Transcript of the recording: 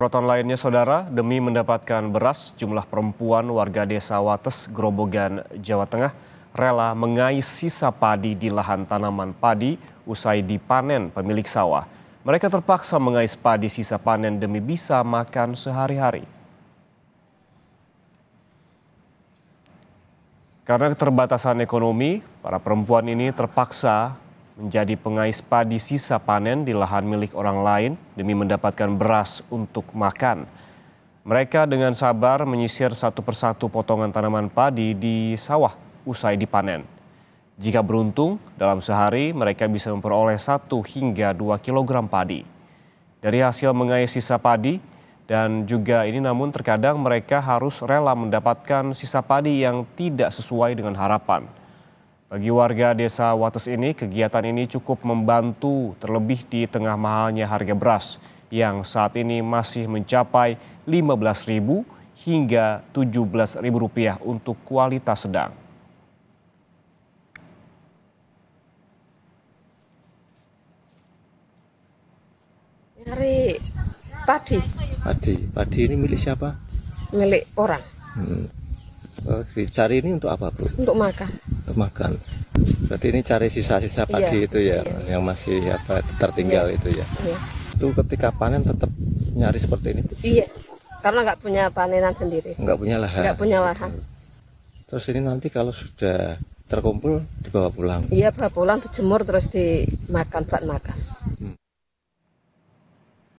Rotor lainnya saudara, demi mendapatkan beras, jumlah perempuan warga desa Wates, Grobogan, Jawa Tengah rela mengais sisa padi di lahan tanaman padi usai dipanen pemilik sawah. Mereka terpaksa mengais padi sisa panen demi bisa makan sehari-hari. Karena keterbatasan ekonomi, para perempuan ini terpaksa menjadi pengais padi sisa panen di lahan milik orang lain demi mendapatkan beras untuk makan. Mereka dengan sabar menyisir satu persatu potongan tanaman padi di sawah usai dipanen. Jika beruntung, dalam sehari mereka bisa memperoleh 1 hingga 2 kilogram padi. Dari hasil mengais sisa padi, dan juga ini namun terkadang mereka harus rela mendapatkan sisa padi yang tidak sesuai dengan harapan. Bagi warga desa Wates ini, kegiatan ini cukup membantu terlebih di tengah mahalnya harga beras yang saat ini masih mencapai Rp15.000 hingga Rp17.000 untuk kualitas sedang. Dari padi. Padi, padi ini milik siapa? Milik orang. Hmm. Eh, dicari ini untuk apa, Bu? Untuk makan makan. Berarti ini cari sisa-sisa padi iya, itu ya iya. yang masih apa tertinggal iya, itu ya. Iya. Itu ketika panen tetap nyari seperti ini. Iya. Karena nggak punya panenan sendiri. Nggak punya lahan. Nggak punya lahan. Terus ini nanti kalau sudah terkumpul dibawa pulang. Iya, bawa pulang dijemur terus dimakan buat makan.